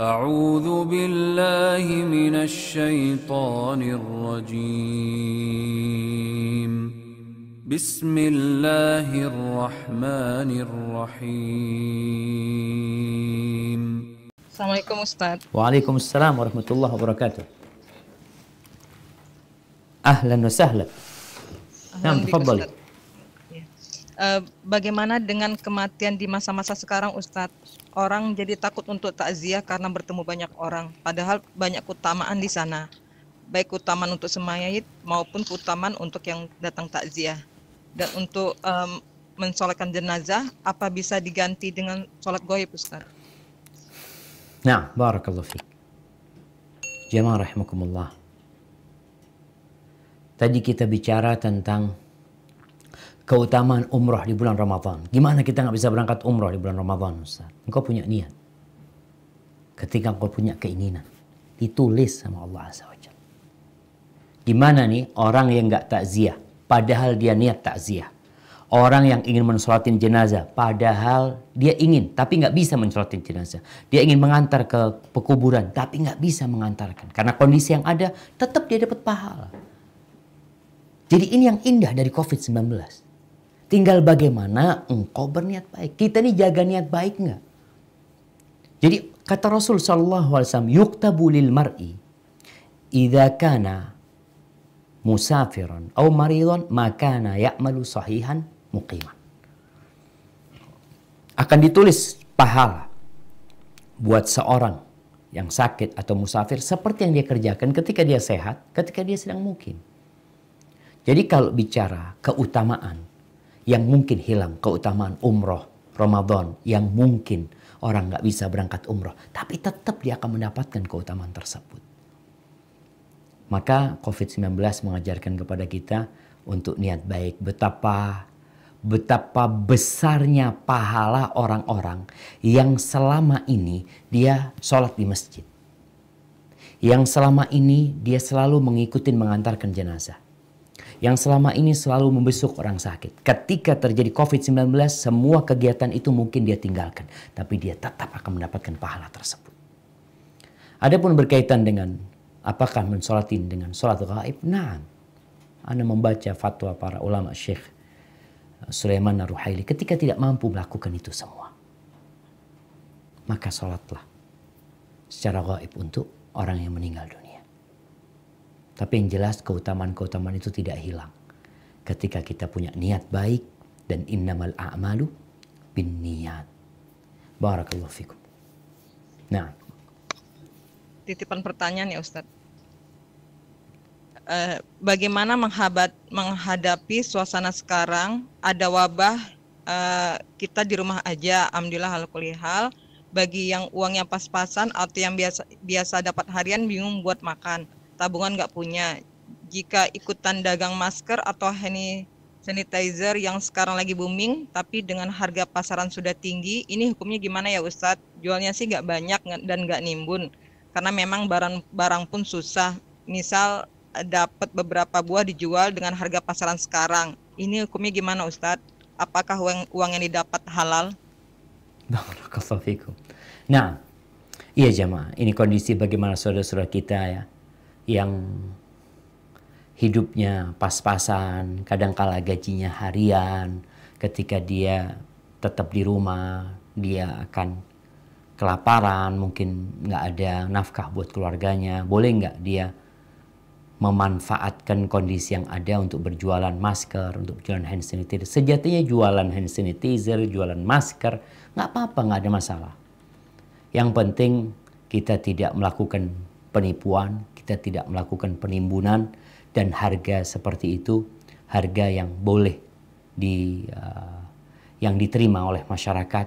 أعوذ بالله من الشيطان الرجيم بسم الله الرحمن الرحيم السلام عليكم أستاذ وعليكم السلام ورحمة الله وبركاته أهلا وسهلا أهلاً نعم تفضلي Eh, bagaimana dengan kematian di masa-masa sekarang Ustadz? Orang jadi takut untuk takziah karena bertemu banyak orang, padahal banyak keutamaan di sana. Baik keutamaan untuk semayit maupun keutamaan untuk yang datang takziah. Dan untuk um, mensolatkan jenazah, apa bisa diganti dengan sholat goib Ustadz. Nah, barakallahu fiqh. Jemaah rahimakumullah. Tadi kita bicara tentang keutamaan umrah di bulan Ramadan. Gimana kita nggak bisa berangkat umrah di bulan Ramadan, Ustaz? Engkau punya niat. Ketika engkau punya keinginan. Ditulis sama Allah Azza wa Gimana nih orang yang nggak takziah, padahal dia niat takziah. Orang yang ingin mensolatin jenazah, padahal dia ingin, tapi nggak bisa mensolatin jenazah. Dia ingin mengantar ke pekuburan, tapi nggak bisa mengantarkan. Karena kondisi yang ada, tetap dia dapat pahala. Jadi ini yang indah dari COVID-19 Tinggal bagaimana engkau berniat baik. Kita ini jaga niat baik nggak? Jadi kata Rasul Sallallahu Alaihi Wasallam, yuktabu lil mar'i idha kana musafiran atau maridon makana ya'malu sahihan muqiman. Akan ditulis pahala buat seorang yang sakit atau musafir seperti yang dia kerjakan ketika dia sehat, ketika dia sedang mukim. Jadi kalau bicara keutamaan, yang mungkin hilang keutamaan umroh Ramadan yang mungkin orang nggak bisa berangkat umroh tapi tetap dia akan mendapatkan keutamaan tersebut maka COVID-19 mengajarkan kepada kita untuk niat baik betapa betapa besarnya pahala orang-orang yang selama ini dia sholat di masjid. Yang selama ini dia selalu mengikuti mengantarkan jenazah yang selama ini selalu membesuk orang sakit. Ketika terjadi COVID-19, semua kegiatan itu mungkin dia tinggalkan, tapi dia tetap akan mendapatkan pahala tersebut. Adapun berkaitan dengan apakah mensolatin dengan sholat gaib, nah, Anda membaca fatwa para ulama syekh eh, Sulaiman Ar-Ruhaili ketika tidak mampu melakukan itu semua. Maka sholatlah secara gaib untuk orang yang meninggal dunia. Tapi yang jelas keutamaan-keutamaan itu tidak hilang. Ketika kita punya niat baik dan innamal a'malu bin niat. Barakallahu fikum. Nah. Titipan pertanyaan ya Ustaz. Uh, eh, bagaimana menghabat, menghadapi suasana sekarang ada wabah uh, kita di rumah aja alhamdulillah hal kulihal bagi yang uangnya pas-pasan atau yang biasa biasa dapat harian bingung buat makan tabungan nggak punya. Jika ikutan dagang masker atau hand sanitizer yang sekarang lagi booming, tapi dengan harga pasaran sudah tinggi, ini hukumnya gimana ya Ustadz? Jualnya sih nggak banyak dan nggak nimbun, karena memang barang-barang pun susah. Misal eh, dapat beberapa buah dijual dengan harga pasaran sekarang, ini hukumnya gimana Ustadz? Apakah uang, uang yang didapat halal? Nah, iya jemaah, ini kondisi bagaimana saudara-saudara kita ya yang hidupnya pas-pasan, kadangkala gajinya harian, ketika dia tetap di rumah, dia akan kelaparan, mungkin nggak ada nafkah buat keluarganya, boleh nggak dia memanfaatkan kondisi yang ada untuk berjualan masker, untuk jualan hand sanitizer. Sejatinya jualan hand sanitizer, jualan masker, nggak apa-apa, nggak ada masalah. Yang penting kita tidak melakukan penipuan, kita tidak melakukan penimbunan dan harga seperti itu harga yang boleh di uh, yang diterima oleh masyarakat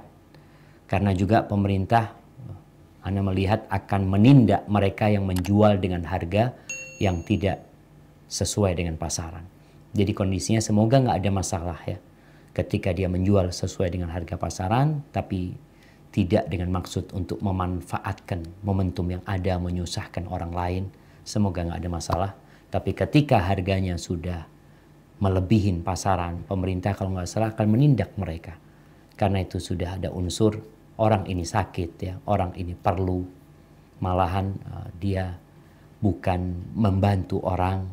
karena juga pemerintah eh, Anda melihat akan menindak mereka yang menjual dengan harga yang tidak sesuai dengan pasaran. Jadi kondisinya semoga nggak ada masalah ya ketika dia menjual sesuai dengan harga pasaran tapi tidak dengan maksud untuk memanfaatkan momentum yang ada menyusahkan orang lain semoga nggak ada masalah. Tapi ketika harganya sudah melebihi pasaran, pemerintah kalau nggak salah akan menindak mereka. Karena itu sudah ada unsur orang ini sakit ya, orang ini perlu. Malahan uh, dia bukan membantu orang,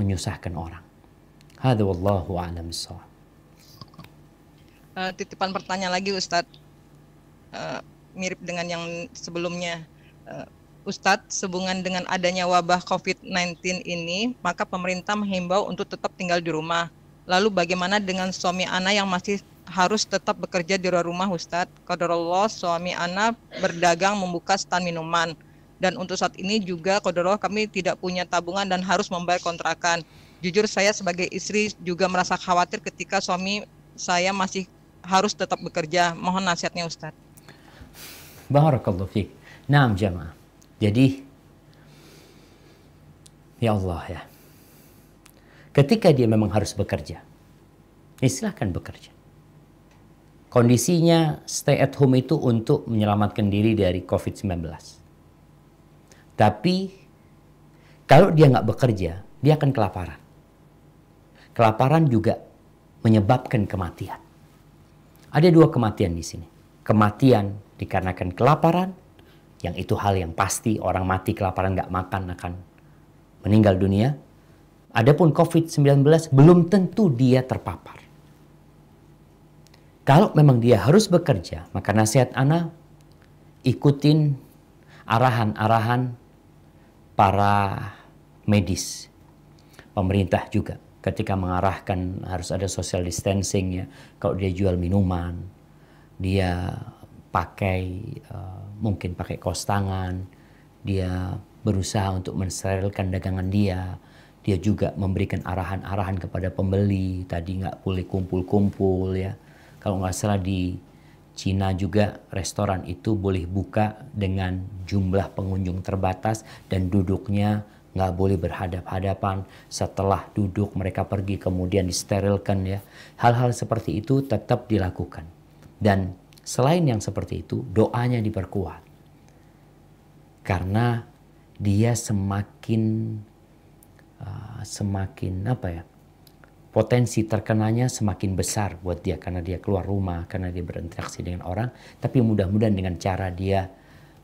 menyusahkan orang. Hadza wallahu a'lam Uh, titipan pertanyaan lagi Ustadz, uh, mirip dengan yang sebelumnya. Uh, Ustadz, sehubungan dengan adanya wabah COVID-19 ini, maka pemerintah menghimbau untuk tetap tinggal di rumah. Lalu bagaimana dengan suami anak yang masih harus tetap bekerja di luar rumah Ustadz? Kodarullah, suami anak berdagang membuka stan minuman. Dan untuk saat ini juga Kodarullah kami tidak punya tabungan dan harus membayar kontrakan. Jujur saya sebagai istri juga merasa khawatir ketika suami saya masih harus tetap bekerja. Mohon nasihatnya Ustadz. Barakallahu fiqh. Naam jemaah. Jadi, ya Allah ya, ketika dia memang harus bekerja, ya silahkan bekerja. Kondisinya stay at home itu untuk menyelamatkan diri dari COVID-19. Tapi, kalau dia nggak bekerja, dia akan kelaparan. Kelaparan juga menyebabkan kematian. Ada dua kematian di sini. Kematian dikarenakan kelaparan yang itu hal yang pasti orang mati kelaparan nggak makan akan meninggal dunia. Adapun COVID-19 belum tentu dia terpapar. Kalau memang dia harus bekerja, maka nasihat anak ikutin arahan-arahan para medis, pemerintah juga ketika mengarahkan harus ada social distancing ya. Kalau dia jual minuman, dia pakai uh, mungkin pakai kos tangan, dia berusaha untuk mensterilkan dagangan dia. Dia juga memberikan arahan-arahan kepada pembeli. Tadi nggak boleh kumpul-kumpul ya. Kalau nggak salah di Cina juga restoran itu boleh buka dengan jumlah pengunjung terbatas dan duduknya nggak boleh berhadap-hadapan. Setelah duduk mereka pergi kemudian disterilkan ya. Hal-hal seperti itu tetap dilakukan. Dan Selain yang seperti itu, doanya diperkuat. Karena dia semakin uh, semakin apa ya? Potensi terkenanya semakin besar buat dia karena dia keluar rumah, karena dia berinteraksi dengan orang, tapi mudah-mudahan dengan cara dia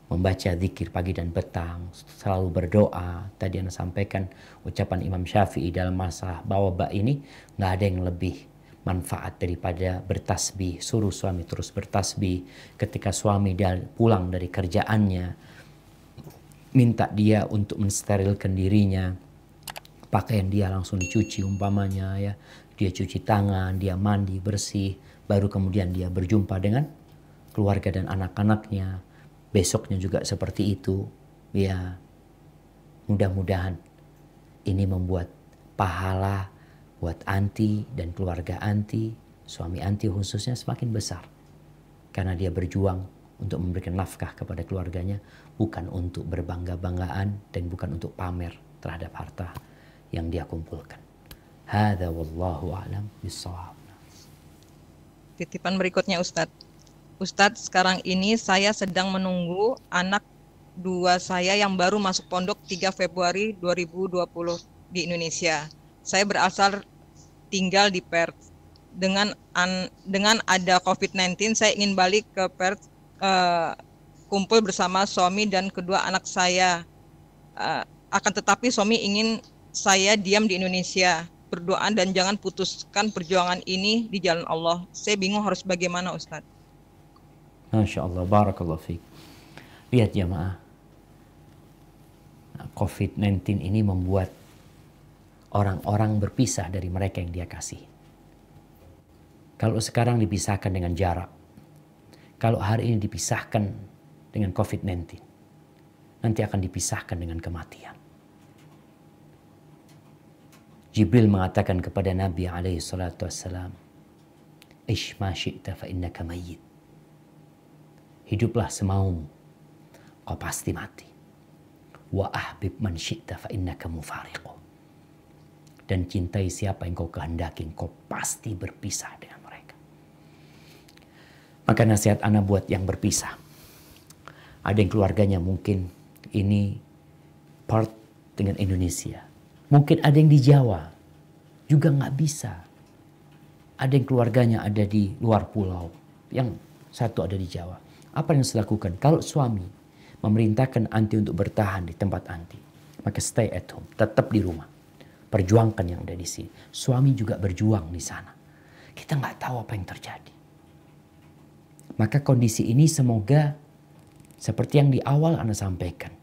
membaca zikir pagi dan petang, selalu berdoa. Tadi Anda sampaikan ucapan Imam Syafi'i dalam masa bawa bak ini, nggak ada yang lebih manfaat daripada bertasbih. Suruh suami terus bertasbih ketika suami pulang dari kerjaannya. Minta dia untuk mensterilkan dirinya. Pakaian dia langsung dicuci umpamanya ya. Dia cuci tangan, dia mandi bersih, baru kemudian dia berjumpa dengan keluarga dan anak-anaknya. Besoknya juga seperti itu. Ya, mudah-mudahan ini membuat pahala buat anti dan keluarga anti, suami anti khususnya semakin besar. Karena dia berjuang untuk memberikan nafkah kepada keluarganya, bukan untuk berbangga-banggaan dan bukan untuk pamer terhadap harta yang dia kumpulkan. Hada wallahu a'lam bisawab. Titipan berikutnya Ustadz. Ustadz, sekarang ini saya sedang menunggu anak dua saya yang baru masuk pondok 3 Februari 2020 di Indonesia. Saya berasal tinggal di Perth. Dengan an, dengan ada COVID-19, saya ingin balik ke Perth uh, kumpul bersama suami dan kedua anak saya. Uh, akan tetapi suami ingin saya diam di Indonesia, berdoa dan jangan putuskan perjuangan ini di jalan Allah. Saya bingung harus bagaimana Ustadz. Masya Allah, Barakallah Fik. Lihat jamaah, nah, COVID-19 ini membuat orang-orang berpisah dari mereka yang dia kasih. Kalau sekarang dipisahkan dengan jarak, kalau hari ini dipisahkan dengan COVID-19, nanti akan dipisahkan dengan kematian. Jibril mengatakan kepada Nabi alaihi salatu wassalam, Ish ma syi'ta fa innaka mayyit. Hiduplah semaumu, kau pasti mati. Wa ahbib man syi'ta fa innaka mufariqu dan cintai siapa yang kau kehendaki, kau pasti berpisah dengan mereka. Maka nasihat anak buat yang berpisah. Ada yang keluarganya mungkin ini part dengan Indonesia. Mungkin ada yang di Jawa juga nggak bisa. Ada yang keluarganya ada di luar pulau, yang satu ada di Jawa. Apa yang harus dilakukan? Kalau suami memerintahkan anti untuk bertahan di tempat anti, maka stay at home, tetap di rumah. Perjuangkan yang ada di sini. Suami juga berjuang di sana. Kita nggak tahu apa yang terjadi. Maka kondisi ini semoga seperti yang di awal Anda sampaikan.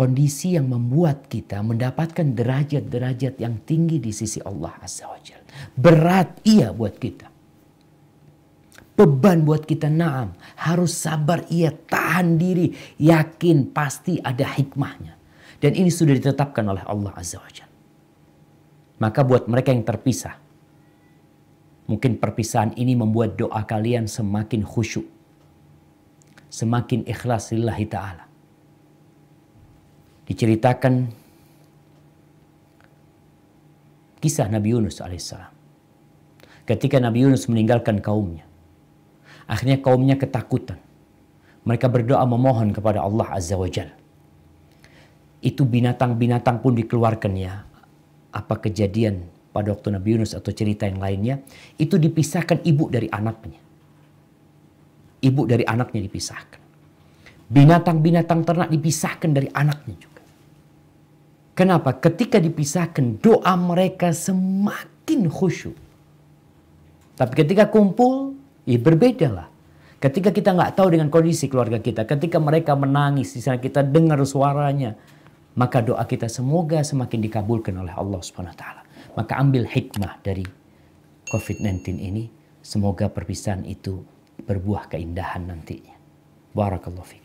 Kondisi yang membuat kita mendapatkan derajat-derajat yang tinggi di sisi Allah Azza wa Berat iya buat kita. Beban buat kita naam. Harus sabar iya, tahan diri. Yakin pasti ada hikmahnya. Dan ini sudah ditetapkan oleh Allah Azza wa Jalla. Maka buat mereka yang terpisah, mungkin perpisahan ini membuat doa kalian semakin khusyuk. Semakin ikhlas lillahi ta'ala. Diceritakan kisah Nabi Yunus alaihissalam. Ketika Nabi Yunus meninggalkan kaumnya. Akhirnya kaumnya ketakutan. Mereka berdoa memohon kepada Allah Azza wa Jalla itu binatang-binatang pun dikeluarkannya Apa kejadian pada waktu Nabi Yunus atau cerita yang lainnya, itu dipisahkan ibu dari anaknya. Ibu dari anaknya dipisahkan. Binatang-binatang ternak dipisahkan dari anaknya juga. Kenapa? Ketika dipisahkan, doa mereka semakin khusyuk. Tapi ketika kumpul, ya berbeda lah Ketika kita nggak tahu dengan kondisi keluarga kita, ketika mereka menangis, di sana kita dengar suaranya, maka doa kita semoga semakin dikabulkan oleh Allah Subhanahu wa taala. Maka ambil hikmah dari COVID-19 ini, semoga perpisahan itu berbuah keindahan nantinya. Barakallahu fiik.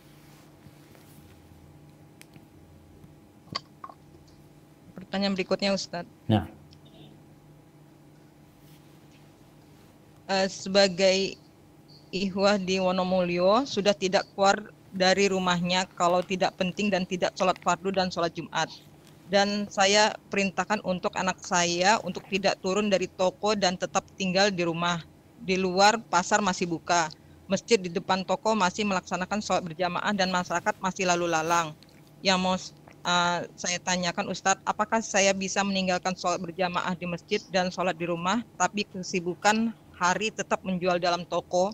Pertanyaan berikutnya Ustadz. Nah. Uh, sebagai ihwah di Wonomulyo sudah tidak keluar dari rumahnya kalau tidak penting dan tidak sholat fardu dan sholat Jumat. Dan saya perintahkan untuk anak saya untuk tidak turun dari toko dan tetap tinggal di rumah. Di luar pasar masih buka. Masjid di depan toko masih melaksanakan sholat berjamaah dan masyarakat masih lalu lalang. Yang mau uh, saya tanyakan Ustadz, apakah saya bisa meninggalkan sholat berjamaah di masjid dan sholat di rumah, tapi kesibukan hari tetap menjual dalam toko?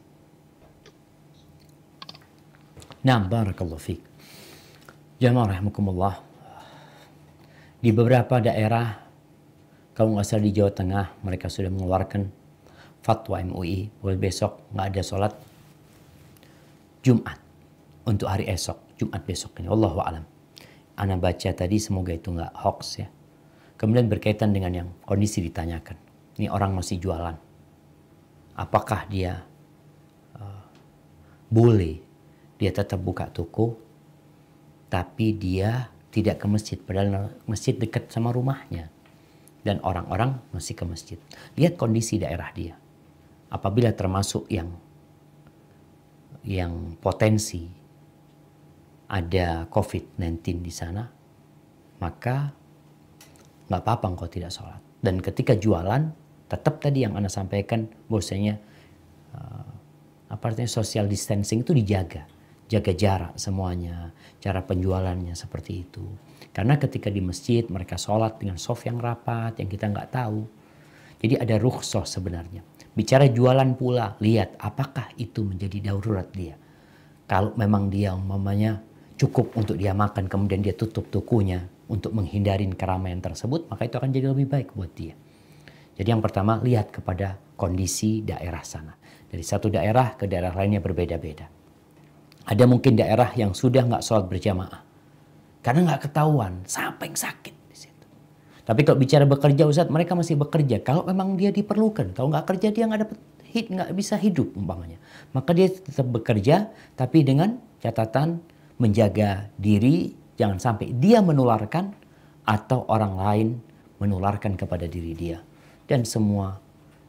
Nah, barakallahu fiik. Jamaah rahimakumullah. Di beberapa daerah, kalau nggak salah di Jawa Tengah, mereka sudah mengeluarkan fatwa MUI bahwa besok nggak ada sholat Jumat untuk hari esok, Jumat besok ini. Allah alam. Ana baca tadi semoga itu nggak hoax ya. Kemudian berkaitan dengan yang kondisi ditanyakan. Ini orang masih jualan. Apakah dia uh, boleh dia tetap buka toko, tapi dia tidak ke masjid. Padahal masjid dekat sama rumahnya. Dan orang-orang masih ke masjid. Lihat kondisi daerah dia. Apabila termasuk yang yang potensi ada COVID-19 di sana, maka nggak apa-apa engkau tidak sholat. Dan ketika jualan, tetap tadi yang Anda sampaikan, bahwasanya eh, apa artinya social distancing itu dijaga jaga jarak semuanya, cara penjualannya seperti itu. Karena ketika di masjid mereka sholat dengan soft yang rapat yang kita nggak tahu. Jadi ada rukhsah sebenarnya. Bicara jualan pula, lihat apakah itu menjadi daurat dia. Kalau memang dia umpamanya cukup untuk dia makan kemudian dia tutup tokonya untuk menghindari keramaian tersebut, maka itu akan jadi lebih baik buat dia. Jadi yang pertama lihat kepada kondisi daerah sana. Dari satu daerah ke daerah lainnya berbeda-beda. Ada mungkin daerah yang sudah nggak sholat berjamaah. Karena nggak ketahuan, sampai sakit. Di situ. Tapi kalau bicara bekerja, Ustaz, mereka masih bekerja. Kalau memang dia diperlukan, kalau nggak kerja dia nggak dapat nggak bisa hidup umpamanya. Maka dia tetap bekerja, tapi dengan catatan menjaga diri, jangan sampai dia menularkan atau orang lain menularkan kepada diri dia. Dan semua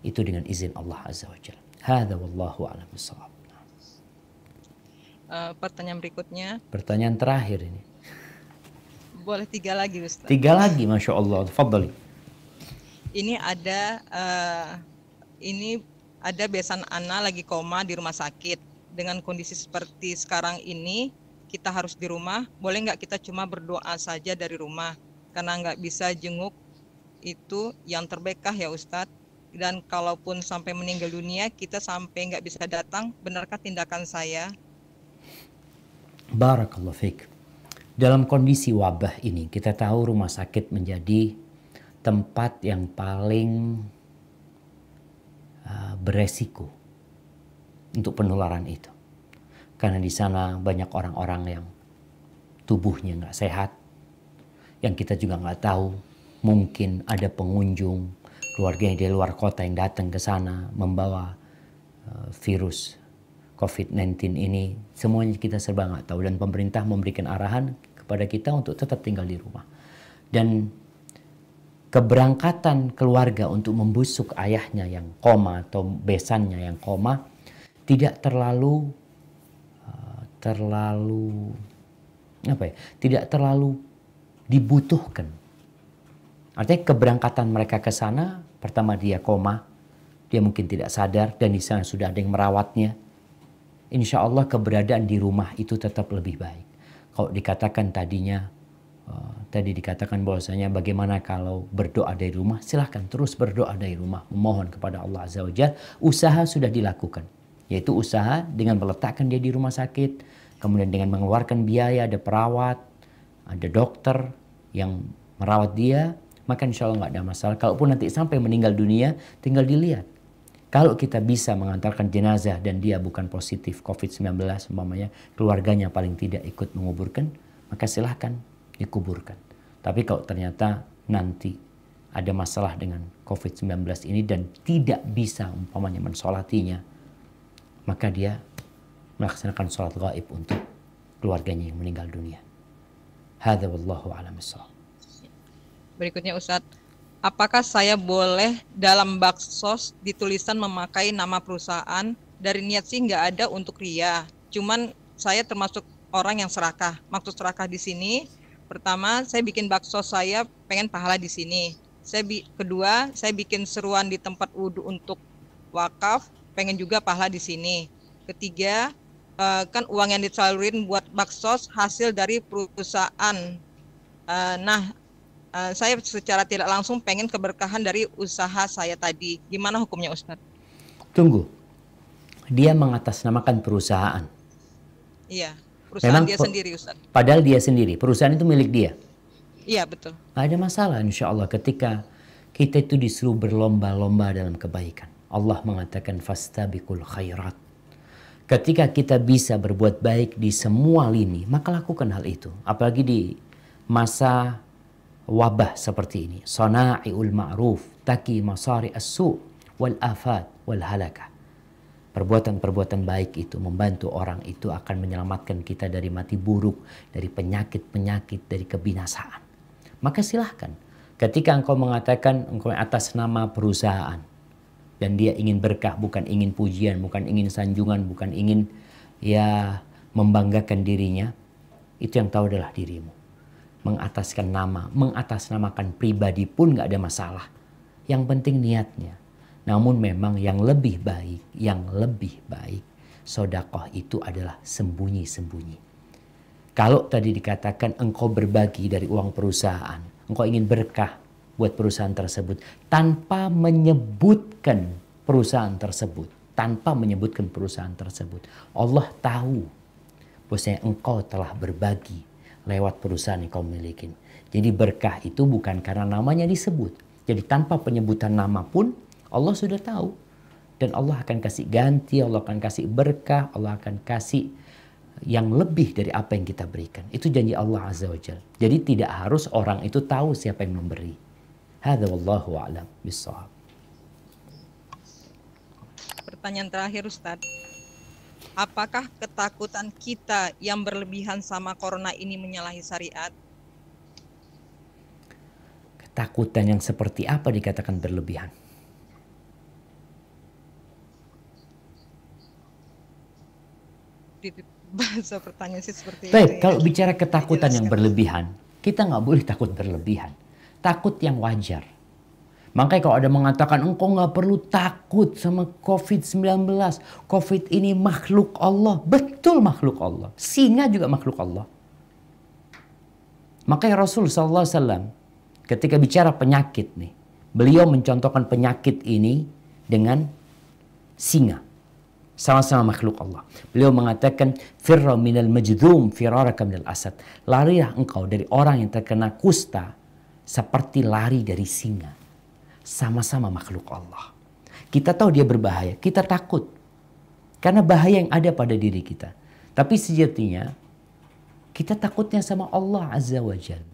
itu dengan izin Allah Azza wa Jalla. Hada wallahu a'lam uh, pertanyaan berikutnya. Pertanyaan terakhir ini. Boleh tiga lagi Ustaz. Tiga lagi Masya Allah. Fadli. Ini ada uh, ini ada besan Ana lagi koma di rumah sakit. Dengan kondisi seperti sekarang ini, kita harus di rumah. Boleh nggak kita cuma berdoa saja dari rumah? Karena nggak bisa jenguk itu yang terbekah ya Ustadz? Dan kalaupun sampai meninggal dunia, kita sampai nggak bisa datang, benarkah tindakan saya? Barakallahu fiqh. Dalam kondisi wabah ini kita tahu rumah sakit menjadi tempat yang paling uh, beresiko untuk penularan itu. Karena di sana banyak orang-orang yang tubuhnya nggak sehat, yang kita juga nggak tahu mungkin ada pengunjung keluarganya dari luar kota yang datang ke sana membawa uh, virus COVID-19 ini. Semuanya kita serba nggak tahu dan pemerintah memberikan arahan kepada kita untuk tetap tinggal di rumah. Dan keberangkatan keluarga untuk membusuk ayahnya yang koma atau besannya yang koma tidak terlalu eh, terlalu apa ya? Tidak terlalu dibutuhkan. Artinya keberangkatan mereka ke sana pertama dia koma, dia mungkin tidak sadar dan di sana sudah ada yang merawatnya, insya Allah keberadaan di rumah itu tetap lebih baik. Kalau dikatakan tadinya, eh, tadi dikatakan bahwasanya bagaimana kalau berdoa dari rumah, silahkan terus berdoa dari rumah, memohon kepada Allah Azza wa Jal. Usaha sudah dilakukan, yaitu usaha dengan meletakkan dia di rumah sakit, kemudian dengan mengeluarkan biaya, ada perawat, ada dokter yang merawat dia, maka insya Allah nggak ada masalah. Kalaupun nanti sampai meninggal dunia, tinggal dilihat kalau kita bisa mengantarkan jenazah dan dia bukan positif COVID-19 umpamanya, keluarganya paling tidak ikut menguburkan, maka silahkan dikuburkan. Tapi kalau ternyata nanti ada masalah dengan COVID-19 ini dan tidak bisa umpamanya mensolatinya, maka dia melaksanakan sholat gaib untuk keluarganya yang meninggal dunia. Hadza wallahu a'lam Berikutnya Ustadz, apakah saya boleh dalam baksos ditulisan memakai nama perusahaan dari niat sih nggak ada untuk ria. Cuman saya termasuk orang yang serakah. Maksud serakah di sini, pertama saya bikin bakso saya pengen pahala di sini. Saya bi kedua saya bikin seruan di tempat wudhu untuk wakaf, pengen juga pahala di sini. Ketiga eh, kan uang yang disalurin buat baksos hasil dari perusahaan. Eh, nah Eh, saya secara tidak langsung pengen keberkahan dari usaha saya tadi. Gimana hukumnya Ustadz? Tunggu. Dia mengatasnamakan perusahaan. Iya, perusahaan Memang dia sendiri Ustadz. Padahal dia sendiri, perusahaan itu milik dia. Iya, betul. Nggak ada masalah insya Allah ketika kita itu disuruh berlomba-lomba dalam kebaikan. Allah mengatakan bikul khairat. Ketika kita bisa berbuat baik di semua lini, maka lakukan hal itu. Apalagi di masa wabah seperti ini. Sana'iul ma'ruf, taki masari as-su' wal afat wal halaka. Perbuatan-perbuatan baik itu membantu orang itu akan menyelamatkan kita dari mati buruk, dari penyakit-penyakit, dari kebinasaan. Maka silahkan ketika engkau mengatakan engkau atas nama perusahaan dan dia ingin berkah bukan ingin pujian, bukan ingin sanjungan, bukan ingin ya membanggakan dirinya, itu yang tahu adalah dirimu mengataskan nama, mengatasnamakan pribadi pun gak ada masalah. Yang penting niatnya. Namun memang yang lebih baik, yang lebih baik, sodakoh itu adalah sembunyi-sembunyi. Kalau tadi dikatakan engkau berbagi dari uang perusahaan, engkau ingin berkah buat perusahaan tersebut tanpa menyebutkan perusahaan tersebut, tanpa menyebutkan perusahaan tersebut. Allah tahu bosnya engkau telah berbagi lewat perusahaan yang kau miliki. Jadi berkah itu bukan karena namanya disebut. Jadi tanpa penyebutan nama pun Allah sudah tahu. Dan Allah akan kasih ganti, Allah akan kasih berkah, Allah akan kasih yang lebih dari apa yang kita berikan. Itu janji Allah Azza wa Jal. Jadi tidak harus orang itu tahu siapa yang memberi. Hadha wallahu a'lam bisawab. Pertanyaan terakhir Ustadz Apakah ketakutan kita yang berlebihan sama corona ini menyalahi syariat? Ketakutan yang seperti apa dikatakan berlebihan? Bahasa pertanyaan sih seperti Baik, itu. kalau bicara ketakutan yang berlebihan, kita nggak boleh takut berlebihan. Takut yang wajar Makanya kalau ada mengatakan engkau nggak perlu takut sama COVID-19. COVID ini makhluk Allah. Betul makhluk Allah. Singa juga makhluk Allah. Makanya Rasul SAW ketika bicara penyakit nih. Beliau mencontohkan penyakit ini dengan singa. Sama-sama makhluk Allah. Beliau mengatakan, Firra minal majdum, firaraka minal asad. Larilah engkau dari orang yang terkena kusta seperti lari dari singa sama-sama makhluk Allah. Kita tahu dia berbahaya, kita takut. Karena bahaya yang ada pada diri kita. Tapi sejatinya kita takutnya sama Allah Azza wa Jal.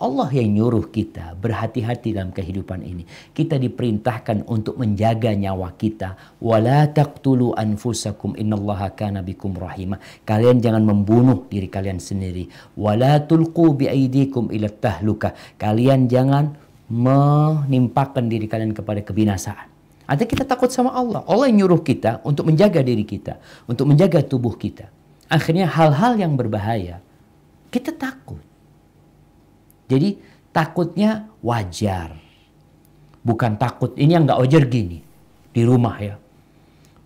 Allah yang nyuruh kita berhati-hati dalam kehidupan ini. Kita diperintahkan untuk menjaga nyawa kita. Wala taqtulu anfusakum innallaha kana bikum rahima. Kalian jangan membunuh diri kalian sendiri. Wala tulqu biaidikum ila tahluka. Kalian jangan menimpakan diri kalian kepada kebinasaan. Ada kita takut sama Allah. Allah yang nyuruh kita untuk menjaga diri kita, untuk menjaga tubuh kita. Akhirnya hal-hal yang berbahaya, kita takut. Jadi takutnya wajar. Bukan takut, ini yang nggak wajar gini. Di rumah ya.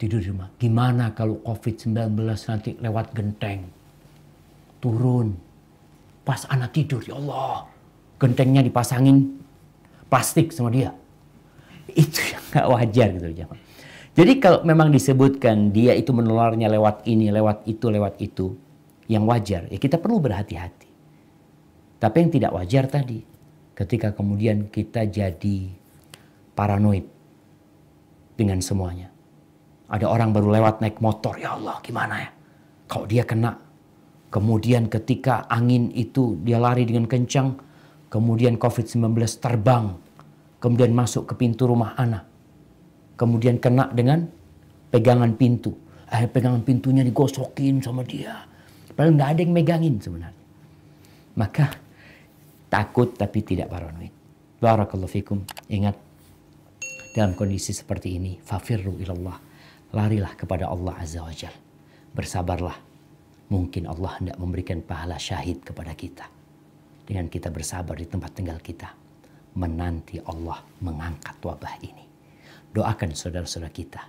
Tidur di rumah. Gimana kalau COVID-19 nanti lewat genteng. Turun. Pas anak tidur, ya Allah. Gentengnya dipasangin plastik sama dia. Itu yang nggak wajar gitu Jadi kalau memang disebutkan dia itu menularnya lewat ini, lewat itu, lewat itu, yang wajar ya kita perlu berhati-hati. Tapi yang tidak wajar tadi ketika kemudian kita jadi paranoid dengan semuanya. Ada orang baru lewat naik motor, ya Allah gimana ya? Kalau dia kena, kemudian ketika angin itu dia lari dengan kencang, kemudian COVID-19 terbang, kemudian masuk ke pintu rumah anak, kemudian kena dengan pegangan pintu. Akhirnya pegangan pintunya digosokin sama dia. Padahal nggak ada yang megangin sebenarnya. Maka takut tapi tidak paranoid. Barakallahu fikum. Ingat dalam kondisi seperti ini, fafirru ilallah. Larilah kepada Allah Azza wa Jal. Bersabarlah. Mungkin Allah hendak memberikan pahala syahid kepada kita. Dengan kita bersabar di tempat tinggal kita menanti Allah mengangkat wabah ini. Doakan saudara-saudara kita.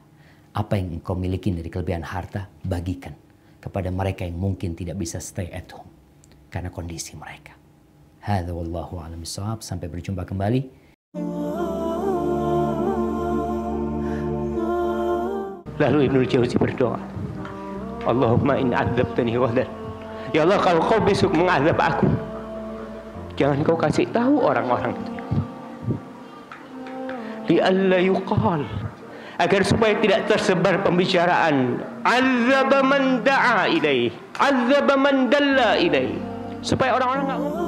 Apa yang engkau miliki dari kelebihan harta, bagikan kepada mereka yang mungkin tidak bisa stay at home karena kondisi mereka. Hadza wallahu alam Sampai berjumpa kembali. Lalu Ibnu Jauzi berdoa, Allahumma in adzabtani ghadan. Ya Allah kalau kau besok mengadab aku, jangan kau kasih tahu orang-orang itu. lialla yuqal agar supaya tidak tersebar pembicaraan azab man da'a ilaih azab man dalla ilaih supaya orang-orang enggak -orang...